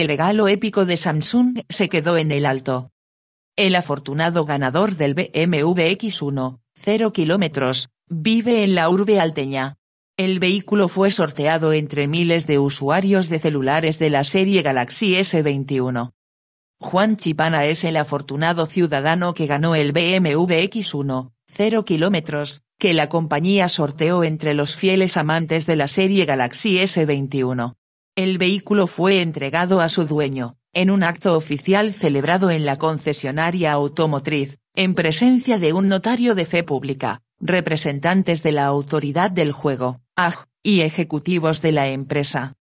el regalo épico de Samsung se quedó en el alto. El afortunado ganador del BMW X1, 0 km, vive en la urbe alteña. El vehículo fue sorteado entre miles de usuarios de celulares de la serie Galaxy S21. Juan Chipana es el afortunado ciudadano que ganó el BMW X1, 0 km, que la compañía sorteó entre los fieles amantes de la serie Galaxy S21. El vehículo fue entregado a su dueño, en un acto oficial celebrado en la concesionaria automotriz, en presencia de un notario de fe pública, representantes de la autoridad del juego, y ejecutivos de la empresa.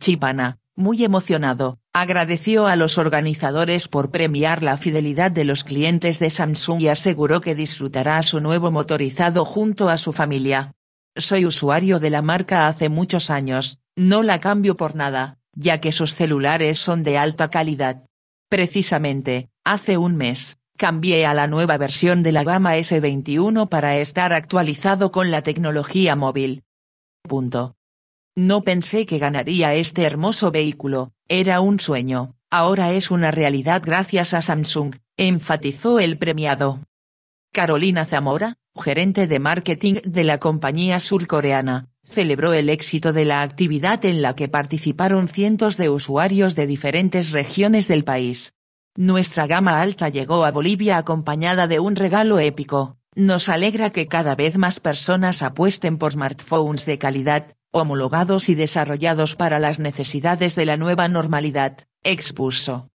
Chipana, muy emocionado, agradeció a los organizadores por premiar la fidelidad de los clientes de Samsung y aseguró que disfrutará su nuevo motorizado junto a su familia. Soy usuario de la marca hace muchos años, no la cambio por nada, ya que sus celulares son de alta calidad. Precisamente, hace un mes, cambié a la nueva versión de la gama S21 para estar actualizado con la tecnología móvil. Punto. No pensé que ganaría este hermoso vehículo, era un sueño, ahora es una realidad gracias a Samsung, enfatizó el premiado. Carolina Zamora, gerente de marketing de la compañía surcoreana, celebró el éxito de la actividad en la que participaron cientos de usuarios de diferentes regiones del país. Nuestra gama alta llegó a Bolivia acompañada de un regalo épico. Nos alegra que cada vez más personas apuesten por smartphones de calidad, homologados y desarrollados para las necesidades de la nueva normalidad, expuso.